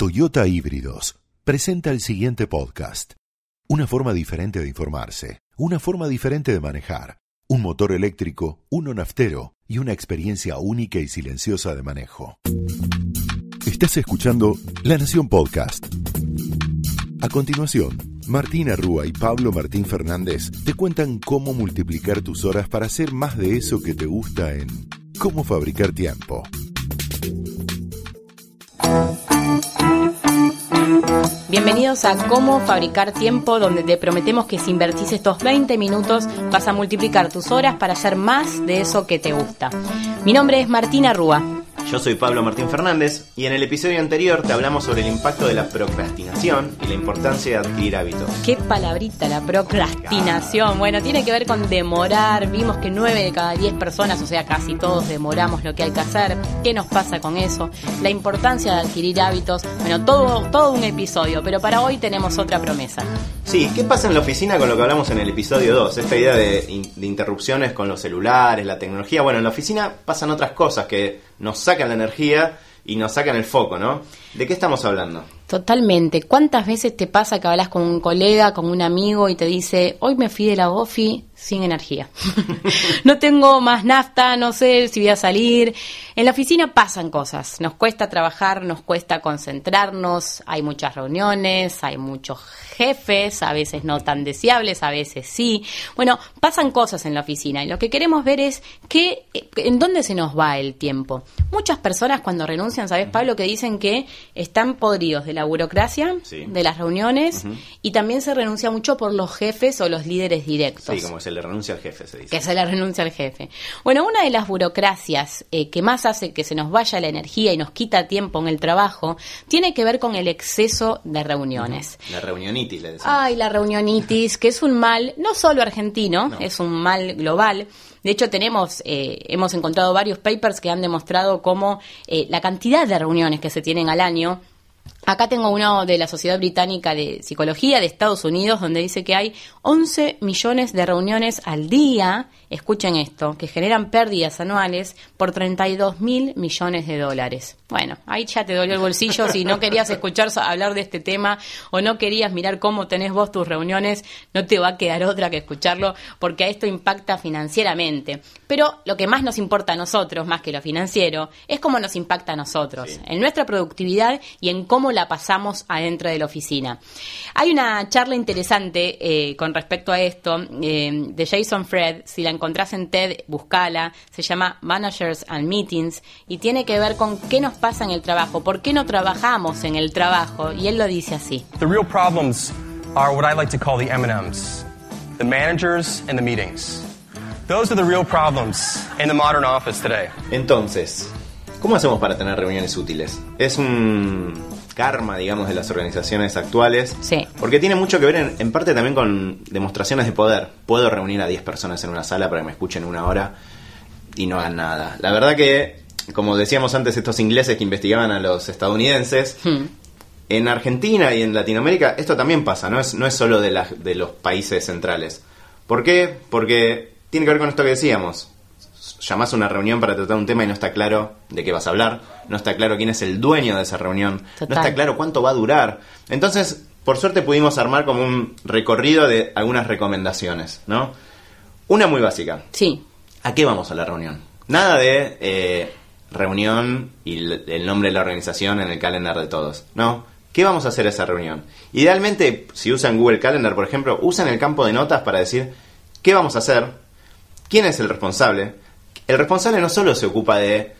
Toyota Híbridos presenta el siguiente podcast. Una forma diferente de informarse, una forma diferente de manejar, un motor eléctrico, uno naftero y una experiencia única y silenciosa de manejo. Estás escuchando La Nación Podcast. A continuación, Martina Rúa y Pablo Martín Fernández te cuentan cómo multiplicar tus horas para hacer más de eso que te gusta en Cómo fabricar tiempo. Bienvenidos a Cómo Fabricar Tiempo, donde te prometemos que si invertís estos 20 minutos vas a multiplicar tus horas para hacer más de eso que te gusta. Mi nombre es Martina Rúa. Yo soy Pablo Martín Fernández y en el episodio anterior te hablamos sobre el impacto de la procrastinación y la importancia de adquirir hábitos. Qué palabrita la procrastinación. Bueno, tiene que ver con demorar. Vimos que 9 de cada 10 personas, o sea, casi todos demoramos lo que hay que hacer. ¿Qué nos pasa con eso? La importancia de adquirir hábitos. Bueno, todo, todo un episodio, pero para hoy tenemos otra promesa. Sí, ¿qué pasa en la oficina con lo que hablamos en el episodio 2? Esta idea de interrupciones con los celulares, la tecnología. Bueno, en la oficina pasan otras cosas que nos sacan la energía y nos sacan el foco, ¿no? ¿De qué estamos hablando? Totalmente. ¿Cuántas veces te pasa que hablas con un colega, con un amigo y te dice, hoy me fui de la GOFI sin energía? no tengo más nafta, no sé si voy a salir. En la oficina pasan cosas. Nos cuesta trabajar, nos cuesta concentrarnos, hay muchas reuniones, hay muchos jefes, a veces no tan deseables, a veces sí. Bueno, pasan cosas en la oficina y lo que queremos ver es que, eh, en dónde se nos va el tiempo. Muchas personas cuando renuncian, ¿sabes, Pablo, que dicen que están podridos de la la burocracia de las reuniones y también se renuncia mucho por los jefes o los líderes directos. Sí, como se le renuncia al jefe, se dice. Que se le renuncia al jefe. Bueno, una de las burocracias eh, que más hace que se nos vaya la energía y nos quita tiempo en el trabajo tiene que ver con el exceso de reuniones. La reunionitis, le decimos. Ay, la reunionitis, que es un mal no solo argentino, es un mal global. De hecho, tenemos, eh, hemos encontrado varios papers que han demostrado cómo eh, la cantidad de reuniones que se tienen al año Acá tengo uno de la Sociedad Británica de Psicología de Estados Unidos, donde dice que hay 11 millones de reuniones al día, escuchen esto, que generan pérdidas anuales por 32 mil millones de dólares. Bueno, ahí ya te dolió el bolsillo si no querías escuchar hablar de este tema o no querías mirar cómo tenés vos tus reuniones, no te va a quedar otra que escucharlo porque a esto impacta financieramente. Pero lo que más nos importa a nosotros, más que lo financiero, es cómo nos impacta a nosotros, en nuestra productividad y en cómo la pasamos adentro de la oficina. Hay una charla interesante eh, con respecto a esto eh, de Jason Fred. Si la encontrás en TED, buscala. Se llama Managers and Meetings y tiene que ver con qué nos pasa en el trabajo, por qué no trabajamos en el trabajo. Y él lo dice así. The real problems are what I like to call the M&Ms, the managers and the meetings. Those are the real problems in the modern office today. Entonces, ¿cómo hacemos para tener reuniones útiles? Es un karma, digamos, de las organizaciones actuales. Sí. Porque tiene mucho que ver en, parte también con demostraciones de poder. Puedo reunir a 10 personas en una sala para que me escuchen una hora y no hagan nada. La verdad que, como decíamos antes, estos ingleses que investigaban a los estadounidenses, hmm. en Argentina y en Latinoamérica esto también pasa, no es, no es solo de, de los países centrales. ¿Por qué? Porque tiene que ver con esto que decíamos llamas a una reunión para tratar un tema y no está claro de qué vas a hablar, no está claro quién es el dueño de esa reunión, no está claro cuánto va a durar. Entonces, por suerte pudimos armar como un recorrido de algunas recomendaciones, ¿no? Una muy básica. Sí. ¿A qué vamos a la reunión? Nada de eh, reunión y el nombre de la organización en el calendar de todos. No. ¿Qué vamos a hacer esa reunión? Idealmente, si usan Google Calendar, por ejemplo, usan el campo de notas para decir qué vamos a hacer, quién es el responsable, el responsable no solo se ocupa de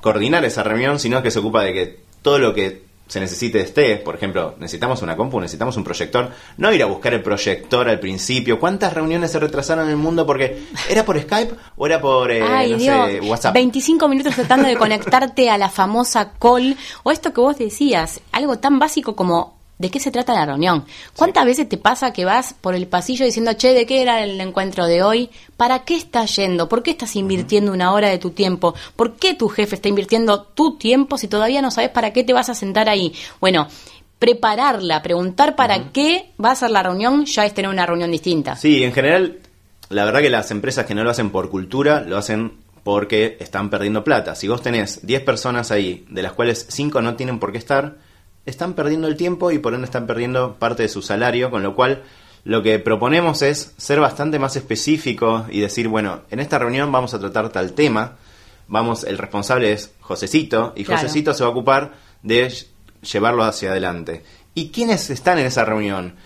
coordinar esa reunión, sino que se ocupa de que todo lo que se necesite esté, por ejemplo, necesitamos una compu, necesitamos un proyector, no ir a buscar el proyector al principio. ¿Cuántas reuniones se retrasaron en el mundo porque era por Skype o era por eh, WhatsApp? 25 minutos tratando de conectarte a la famosa call o esto que vos decías, algo tan básico como de qué se trata la reunión. ¿Cuántas veces te pasa que vas por el pasillo diciendo, che, ¿de qué era el encuentro de hoy? ¿Para qué estás yendo? ¿Por qué estás invirtiendo una hora de tu tiempo? ¿Por qué tu jefe está invirtiendo tu tiempo si todavía no sabes para qué te vas a sentar ahí? Bueno, prepararla, preguntar para qué va a ser la reunión, ya es tener una reunión distinta. Sí, en general, la verdad que las empresas que no lo hacen por cultura, lo hacen porque están perdiendo plata. Si vos tenés 10 personas ahí, de las cuales 5 no tienen por qué estar, están perdiendo el tiempo y por ende están perdiendo parte de su salario, con lo cual lo que proponemos es ser bastante más específico y decir, bueno, en esta reunión vamos a tratar tal tema, vamos, el responsable es Josecito y Josecito se va a ocupar de llevarlo hacia adelante. ¿Y quiénes están en esa reunión?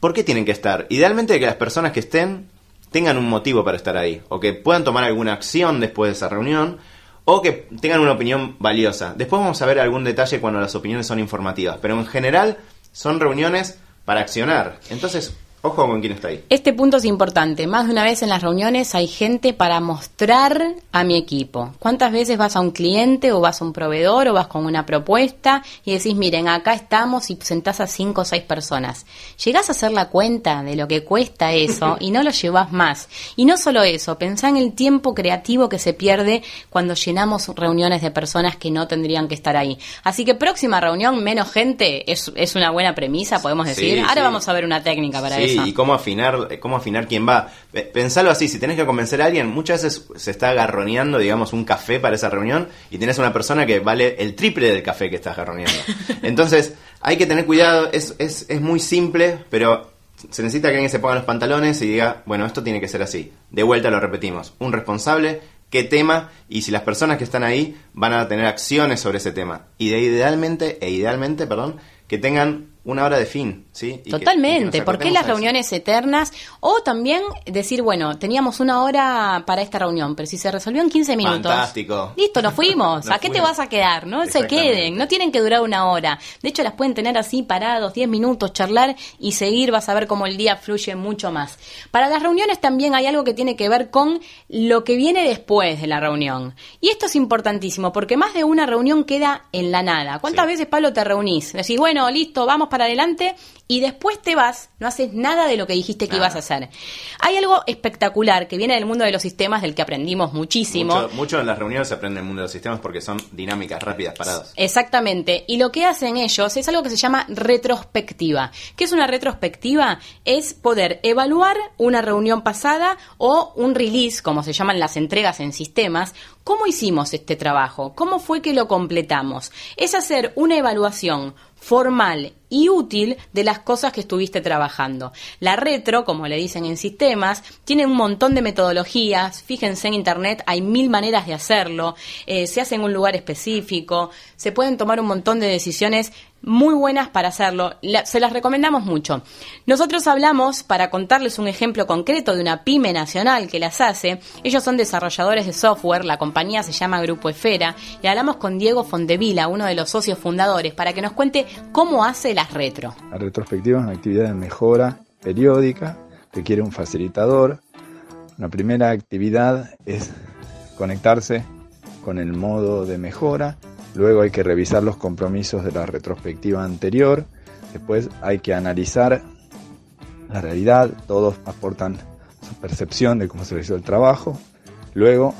¿Por qué tienen que estar? Idealmente que las personas que estén tengan un motivo para estar ahí o que puedan tomar alguna acción después de esa reunión o que tengan una opinión valiosa. Después vamos a ver algún detalle cuando las opiniones son informativas, pero en general son reuniones para accionar. Entonces, Ojo con quién está ahí. Este punto es importante. Más de una vez en las reuniones hay gente para mostrar a mi equipo. ¿Cuántas veces vas a un cliente o vas a un proveedor o vas con una propuesta y decís, miren, acá estamos y sentás a cinco o seis personas? Llegás a hacer la cuenta de lo que cuesta eso y no lo llevas más. Y no solo eso, pensá en el tiempo creativo que se pierde cuando llenamos reuniones de personas que no tendrían que estar ahí. Así que próxima reunión, menos gente, es, una buena premisa, podemos decir. Ahora vamos a ver una técnica para eso y cómo afinar, eh, cómo afinar quién va. Pensalo así, si tenés que convencer a alguien, muchas veces se está agarroneando, digamos, un café para esa reunión y tenés una persona que vale el triple del café que estás agarroneando. Entonces, hay que tener cuidado, es, es, es muy simple, pero se necesita que alguien se ponga los pantalones y diga, bueno, esto tiene que ser así. De vuelta lo repetimos, un responsable, qué tema y si las personas que están ahí van a tener acciones sobre ese tema. Y de idealmente, e idealmente, perdón, que tengan una hora de fin, ¿sí? Totalmente, porque ¿por qué las reuniones eternas? O también decir, bueno, teníamos una hora para esta reunión, pero si se resolvió en 15 minutos. Fantástico. Listo, nos fuimos. ¿A qué te vas a quedar? No se queden, no tienen que durar una hora. De hecho, las pueden tener así parados, 10 minutos, charlar y seguir, vas a ver cómo el día fluye mucho más. Para las reuniones también hay algo que tiene que ver con lo que viene después de la reunión. Y esto es importantísimo, porque más de una reunión queda en la nada. ¿Cuántas veces, Pablo, te reunís? Decís, bueno, listo, vamos para adelante y después te vas, no haces nada de lo que dijiste que ibas a hacer. Hay algo espectacular que viene del mundo de los sistemas del que aprendimos muchísimo. Mucho, de en las reuniones se aprende el mundo de los sistemas porque son dinámicas rápidas, paradas. Exactamente. Y lo que hacen ellos es algo que se llama retrospectiva. ¿Qué es una retrospectiva? Es poder evaluar una reunión pasada o un release, como se llaman las entregas en sistemas, cómo hicimos este trabajo, cómo fue que lo completamos. Es hacer una evaluación formal y útil de las cosas que estuviste trabajando. La retro, como le dicen en sistemas, tiene un montón de metodologías. Fíjense en Internet, hay mil maneras de hacerlo. Eh, se hace en un lugar específico. Se pueden tomar un montón de decisiones muy buenas para hacerlo. se las recomendamos mucho. Nosotros hablamos, para contarles un ejemplo concreto de una pyme nacional que las hace, ellos son desarrolladores de software, la compañía se llama Grupo Esfera, y hablamos con Diego Fondevila, uno de los socios fundadores, para que nos cuente cómo hace las retro. La retrospectiva es una actividad de mejora periódica, requiere un facilitador. La primera actividad es conectarse con el modo de mejora Luego hay que revisar los compromisos de la retrospectiva anterior. Después hay que analizar la realidad. Todos aportan su percepción de cómo se realizó el trabajo. Luego,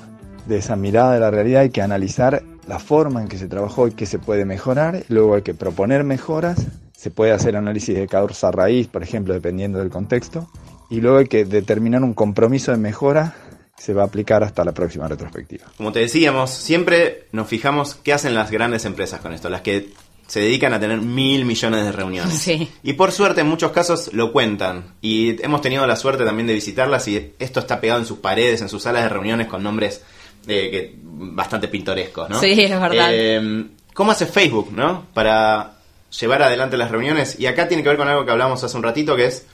de esa mirada de la realidad hay que analizar la forma en que se trabajó y qué se puede mejorar. Luego hay que proponer mejoras. Se puede hacer análisis de causa raíz, por ejemplo, dependiendo del contexto. Y luego hay que determinar un compromiso de mejora se va a aplicar hasta la próxima retrospectiva. Como te decíamos, siempre nos fijamos qué hacen las grandes empresas con esto, las que se dedican a tener mil millones de reuniones. Y por suerte en muchos casos lo cuentan. Y hemos tenido la suerte también de visitarlas y esto está pegado en sus paredes, en sus salas de reuniones con nombres eh, bastante pintorescos, ¿no? Sí, es verdad. Em, ¿Cómo hace Facebook, no? Para llevar adelante las reuniones. Y acá tiene que ver con algo que hablamos hace un ratito, que es,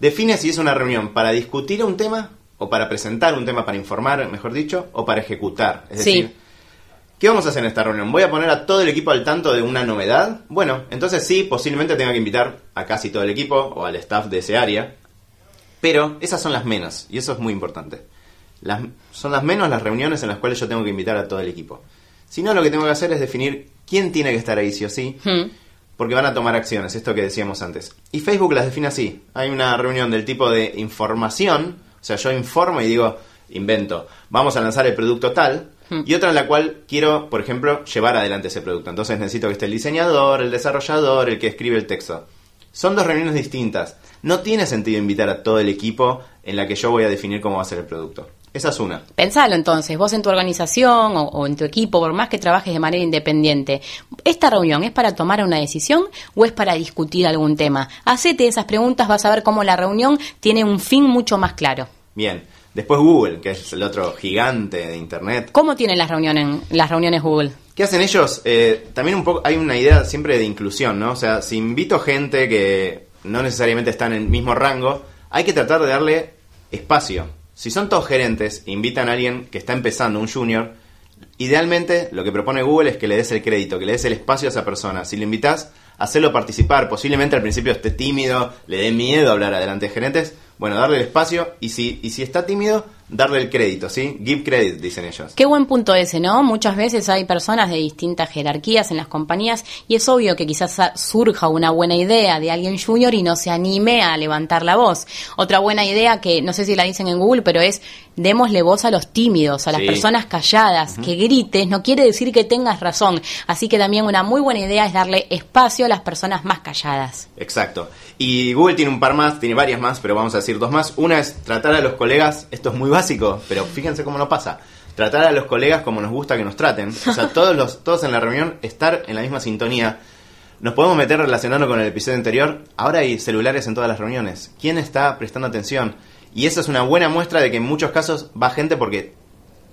define si es una reunión para discutir un tema o para presentar un tema, para informar, mejor dicho, o para ejecutar. Es decir, ¿qué vamos a hacer en esta reunión? ¿Voy a poner a todo el equipo al tanto de una novedad? Bueno, entonces sí, posiblemente tenga que invitar a casi todo el equipo o al staff de ese área, pero esas son las menos, y eso es muy importante. Las, son las menos las reuniones en las cuales yo tengo que invitar a todo el equipo. Si no, lo que tengo que hacer es definir quién tiene que estar ahí sí o sí, hmm. porque van a tomar acciones, esto que decíamos antes. Y Facebook las define así. Hay una reunión del tipo de información, o sea, yo informo y digo, invento, vamos a lanzar el producto tal, hmm. y otra en la cual quiero, por ejemplo, llevar adelante ese producto. Entonces necesito que esté el diseñador, el desarrollador, el que escribe el texto. Son dos reuniones distintas. No tiene sentido invitar a todo el equipo en la que yo voy a definir cómo va a ser el producto. Esa es una. Pensalo entonces, vos en tu organización o, en tu equipo, por más que trabajes de manera independiente, ¿esta reunión es para tomar una decisión o es para discutir algún tema? Hacete esas preguntas, vas a ver cómo la reunión tiene un fin mucho más claro. Bien. Después Google, que es el otro gigante de Internet. ¿Cómo tienen las reuniones, las reuniones Google? ¿Qué hacen ellos? Eh, también un poco hay una idea siempre de inclusión, ¿no? O sea, si invito gente que no necesariamente está en el mismo rango, hay que tratar de darle espacio si son todos gerentes invitan a alguien que está empezando, un junior, idealmente lo que propone Google es que le des el crédito, que le des el espacio a esa persona. Si le invitas, hacerlo participar. Posiblemente al principio esté tímido, le dé miedo hablar adelante de gerentes. Bueno, darle el espacio y si, y si está tímido, darle el crédito, ¿sí? Give credit, dicen ellos. Qué buen punto ese, ¿no? Muchas veces hay personas de distintas jerarquías en las compañías y es obvio que quizás surja una buena idea de alguien junior y no se anime a levantar la voz. Otra buena idea que no sé si la dicen en Google, pero es démosle voz a los tímidos, a las personas calladas, que grites, no quiere decir que tengas razón. Así que también una muy buena idea es darle espacio a las personas más calladas. Exacto. Y Google tiene un par más, tiene varias más, pero vamos a decir dos más. Una es tratar a los colegas, esto es muy básico, pero fíjense cómo nos pasa. Tratar a los colegas como nos gusta que nos traten. O sea, todos, los, todos en la reunión estar en la misma sintonía. Nos podemos meter relacionando con el episodio anterior. Ahora hay celulares en todas las reuniones. ¿Quién está prestando atención? Y eso es una buena muestra de que en muchos casos va gente porque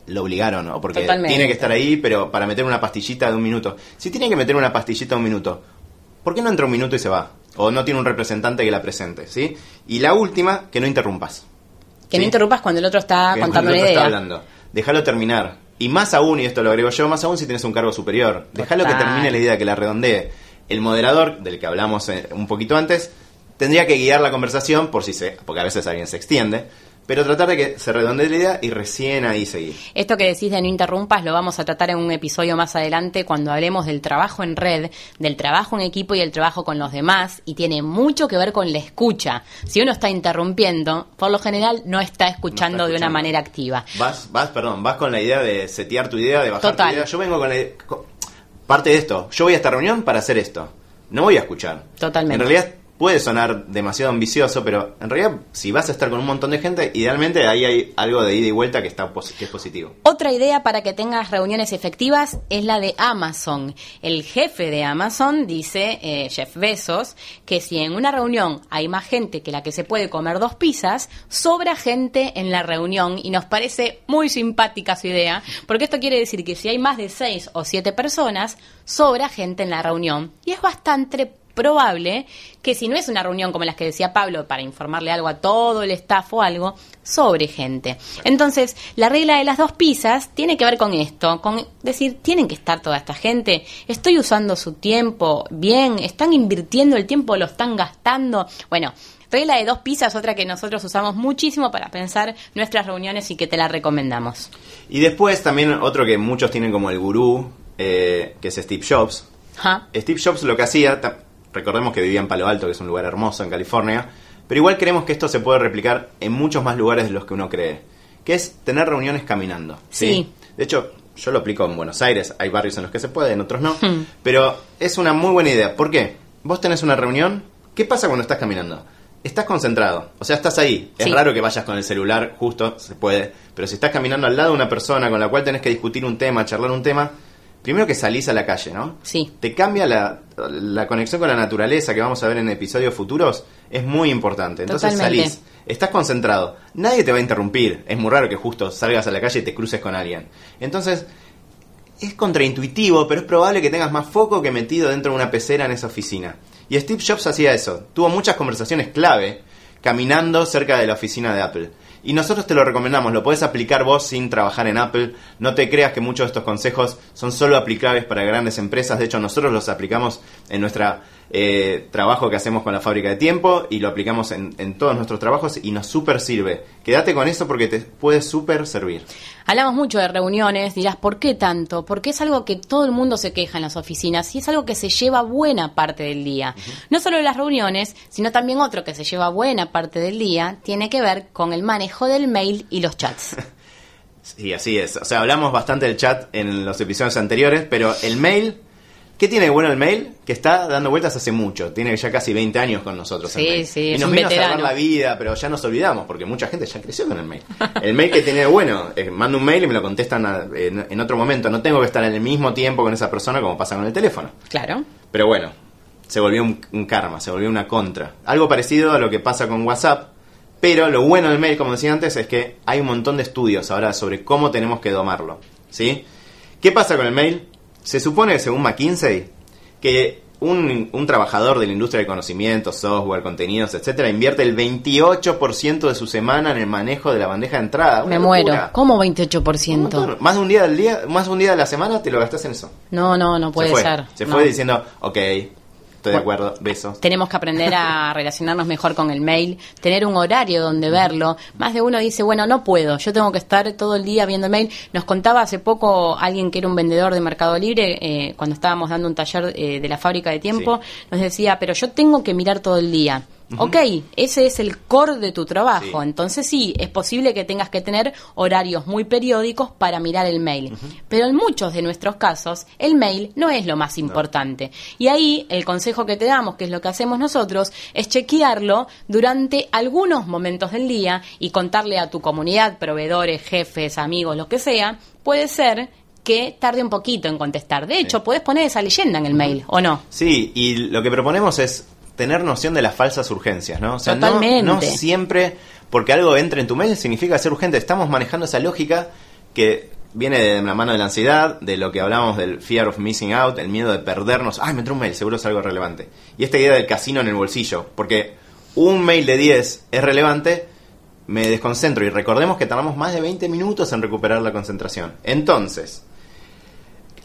lo obligaron, o porque tiene que estar ahí, pero para meter una pastillita de un minuto. Si tiene que meter una pastillita de un minuto, ¿por qué no entra un minuto y se va? O no tiene un representante que la presente, ¿sí? Y la última, que no interrumpas. Que no interrumpas cuando el otro está contando una hablando. Déjalo terminar. Y más aún, y esto lo agrego yo, más aún si tienes un cargo superior. Déjalo que termine la idea, que la redondee. El moderador, del que hablamos eh, un poquito antes, tendría que guiar la conversación por si se. porque a veces alguien se extiende pero tratar de que se redondee la idea y recién ahí seguir. Esto que decís de no interrumpas lo vamos a tratar en un episodio más adelante cuando hablemos del trabajo en red, del trabajo en equipo y el trabajo con los demás, y tiene mucho que ver con la escucha. Si uno está interrumpiendo, por lo general no está escuchando, de una manera activa. Vas, vas, perdón, vas con la idea de setear tu idea, de bajar tu idea. Yo vengo con la idea... parte de esto. Yo voy a esta reunión para hacer esto. No voy a escuchar. Totalmente. En realidad puede sonar demasiado ambicioso, pero en realidad si vas a estar con un montón de gente, idealmente ahí hay algo de ida y vuelta que, está, es positivo. Otra idea para que tengas reuniones efectivas es la de Amazon. El jefe de Amazon dice, eh, Jeff Bezos, que si en una reunión hay más gente que la que se puede comer dos pizzas, sobra gente en la reunión y nos parece muy simpática su idea, porque esto quiere decir que si hay más de seis o siete personas, sobra gente en la reunión y es bastante probable que si no es una reunión como las que decía Pablo para informarle algo a todo el staff o algo, sobre gente. Entonces, la regla de las dos pizzas tiene que ver con esto, con decir, tienen que estar toda esta gente, estoy usando su tiempo bien, están invirtiendo el tiempo, lo están gastando. Bueno, regla de dos pizzas, otra que nosotros usamos muchísimo para pensar nuestras reuniones y que te la recomendamos. Y después también otro que muchos tienen como el gurú, eh, que es Steve Jobs. Steve Jobs lo que hacía Recordemos que vivía en Palo Alto, que es un lugar hermoso en California, pero igual creemos que esto se puede replicar en muchos más lugares de los que uno cree, que es tener reuniones caminando. Sí. De hecho, yo lo aplico en Buenos Aires, hay barrios en los que se puede, en otros no, hmm. pero es una muy buena idea. ¿Por qué? Vos tenés una reunión, ¿qué pasa cuando estás caminando? Estás concentrado, o sea, estás ahí. Es raro que vayas con el celular, justo, se puede, pero si estás caminando al lado de una persona con la cual tenés que discutir un tema, charlar un tema, Primero que salís a la calle, ¿no? Sí. Te cambia la, conexión con la naturaleza que vamos a ver en episodios futuros, es muy importante. Entonces salís, estás concentrado, nadie te va a interrumpir, es muy raro que justo salgas a la calle y te cruces con alguien. Entonces, es contraintuitivo, pero es probable que tengas más foco que metido dentro de una pecera en esa oficina. Y Steve Jobs hacía eso, tuvo muchas conversaciones clave caminando cerca de la oficina de Apple. Y nosotros te lo recomendamos, lo puedes aplicar vos sin trabajar en Apple. No te creas que muchos de estos consejos son solo aplicables para grandes empresas. De hecho, nosotros los aplicamos en nuestro eh, trabajo que hacemos con la fábrica de tiempo y lo aplicamos en, todos nuestros trabajos y nos súper sirve. Quédate con eso porque te puede súper servir. Hablamos mucho de reuniones, dirás, ¿por qué tanto? Porque es algo que todo el mundo se queja en las oficinas y es algo que se lleva buena parte del día. No solo las reuniones, sino también otro que se lleva buena parte del día tiene que ver con el manejo del mail y los chats. Sí, así es. O sea, hablamos bastante del chat en los episodios anteriores, pero el mail, ¿qué tiene de bueno el mail? Que está dando vueltas hace mucho, tiene ya casi 20 años con nosotros. Sí, sí, y nos es a salvar la vida, pero ya nos olvidamos, porque mucha gente ya creció con el mail. El mail que tiene de bueno, mando un mail y me lo contestan en, otro momento, no tengo que estar en el mismo tiempo con esa persona como pasa con el teléfono. Claro. Pero bueno, se volvió un, karma, se volvió una contra. Algo parecido a lo que pasa con WhatsApp, pero lo bueno del mail, como decía antes, es que hay un montón de estudios ahora sobre cómo tenemos que domarlo. ¿sí? ¿Qué pasa con el mail? Se supone, según McKinsey, que un, trabajador de la industria del conocimiento, software, contenidos, etcétera, invierte el 28% de su semana en el manejo de la bandeja de entrada. Me muero. ¿Cómo 28%? Más de un día del día, más de un día de la semana te lo gastas en eso. No, no, no puede ser. Se fue diciendo, ok, Estoy de acuerdo, Tenemos que aprender a relacionarnos mejor con el mail, tener un horario donde verlo. Más de uno dice, bueno, no puedo, yo tengo que estar todo el día viendo el mail. Nos contaba hace poco alguien que era un vendedor de Mercado Libre, eh, cuando estábamos dando un taller eh, de la fábrica de tiempo, nos decía, pero yo tengo que mirar todo el día. Ok, ese es el core de tu trabajo. Entonces sí, es posible que tengas que tener horarios muy periódicos para mirar el mail. Pero en muchos de nuestros casos, el mail no es lo más importante. Y ahí el consejo que te damos, que es lo que hacemos nosotros, es chequearlo durante algunos momentos del día y contarle a tu comunidad, proveedores, jefes, amigos, lo que sea, puede ser que tarde un poquito en contestar. De hecho, puedes poner esa leyenda en el mail, ¿o no? Sí, y lo que proponemos es tener noción de las falsas urgencias, ¿no? O sea, No, siempre porque algo entra en tu mail significa ser urgente. Estamos manejando esa lógica que viene de la mano de la ansiedad, de lo que hablábamos del fear of missing out, el miedo de perdernos. Ay, me entró un mail, seguro es algo relevante. Y esta idea del casino en el bolsillo, porque un mail de 10 es relevante, me desconcentro. Y recordemos que tardamos más de 20 minutos en recuperar la concentración. Entonces,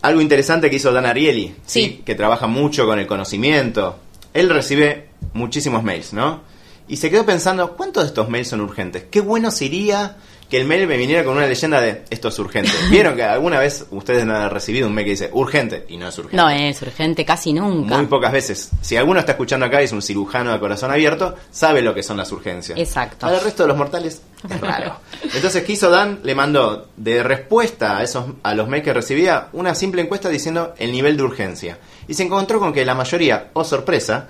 algo interesante que hizo Dan Ariely, ¿sí? que trabaja mucho con el conocimiento, él recibe muchísimos mails, ¿no? Y se quedó pensando, ¿cuántos de estos mails son urgentes? Qué bueno sería que el mail me viniera con una leyenda de esto es urgente. Vieron que alguna vez ustedes han recibido un mail que dice urgente y no es urgente. No es urgente casi nunca. Muy pocas veces. Si alguno está escuchando acá y es un cirujano de corazón abierto, sabe lo que son las urgencias. Exacto. Para el resto de los mortales es raro. Entonces, ¿qué hizo Dan? Le mandó de respuesta a, esos, a los mails que recibía una simple encuesta diciendo el nivel de urgencia y se encontró con que la mayoría, o oh sorpresa,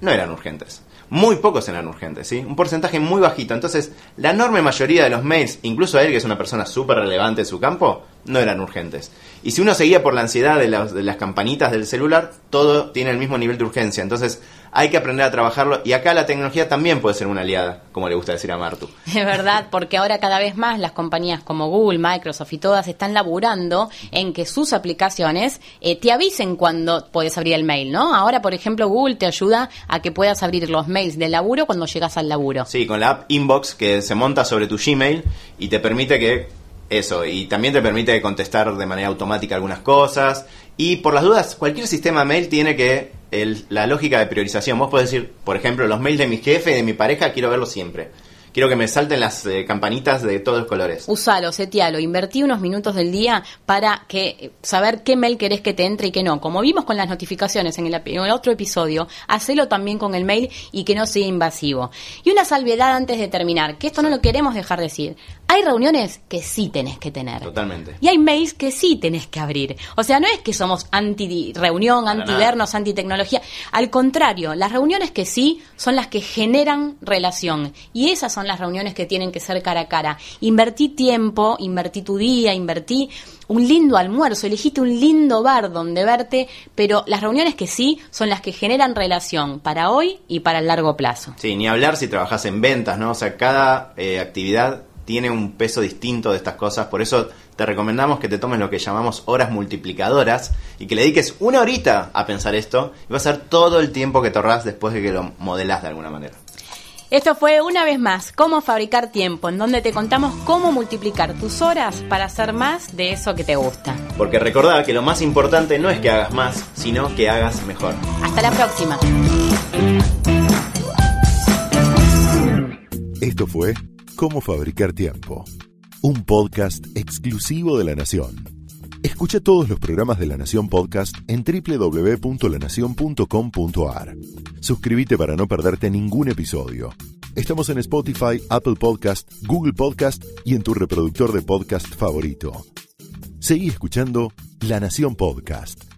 no eran urgentes. Muy pocos eran urgentes, ¿sí? Un porcentaje muy bajito. Entonces, la enorme mayoría de los mails, incluso a él, que es una persona súper relevante en su campo, no eran urgentes. Y si uno seguía por la ansiedad de de las campanitas del celular, todo tiene el mismo nivel de urgencia. Entonces, hay que aprender a trabajarlo y acá la tecnología también puede ser una aliada, como le gusta decir a Martu. Es verdad, porque ahora cada vez más las compañías como Google, Microsoft y todas están laburando en que sus aplicaciones eh, te avisen cuando puedes abrir el mail, ¿no? Ahora, por ejemplo, Google te ayuda a que puedas abrir los mails del laburo cuando llegas al laburo. Sí, con la app Inbox que se monta sobre tu Gmail y te permite que eso, y también te permite contestar de manera automática algunas cosas. Y por las dudas, cualquier sistema mail tiene que la lógica de priorización. Vos podés decir, por ejemplo, los mails de mi jefe, de mi pareja, quiero verlos siempre. Quiero que me salten las eh, campanitas de todos los colores. Usalo, setialo invertí unos minutos del día para que saber qué mail querés que te entre y qué no. Como vimos con las notificaciones en el, en el otro episodio, hacelo también con el mail y que no sea invasivo. Y una salvedad antes de terminar, que esto no lo queremos dejar decir. Hay reuniones que sí tenés que tener. Totalmente. Y hay mails que sí tenés que abrir. O sea, no es que somos anti-reunión, anti-vernos, anti-tecnología. Al contrario, las reuniones que sí son las que generan relación. Y esas son las reuniones que tienen que ser cara a cara. Invertí tiempo, invertí tu día, invertí un lindo almuerzo, elegiste un lindo bar donde verte, pero las reuniones que sí son las que generan relación para hoy y para el largo plazo. Sí, ni hablar si trabajas en ventas, ¿no? O sea, cada eh, actividad tiene un peso distinto de estas cosas, por eso te recomendamos que te tomes lo que llamamos horas multiplicadoras y que le dediques una horita a pensar esto y va a ser todo el tiempo que te después de que lo modelas de alguna manera. Esto fue una vez más Cómo fabricar tiempo, en donde te contamos cómo multiplicar tus horas para hacer más de eso que te gusta. Porque recordá que lo más importante no es que hagas más, sino que hagas mejor. Hasta la próxima. Esto fue Cómo fabricar tiempo. Un podcast exclusivo de La Nación. Escucha todos los programas de La Nación Podcast en www.lanacion.com.ar. Suscríbete para no perderte ningún episodio. Estamos en Spotify, Apple Podcast, Google Podcast y en tu reproductor de podcast favorito. Seguí escuchando La Nación Podcast.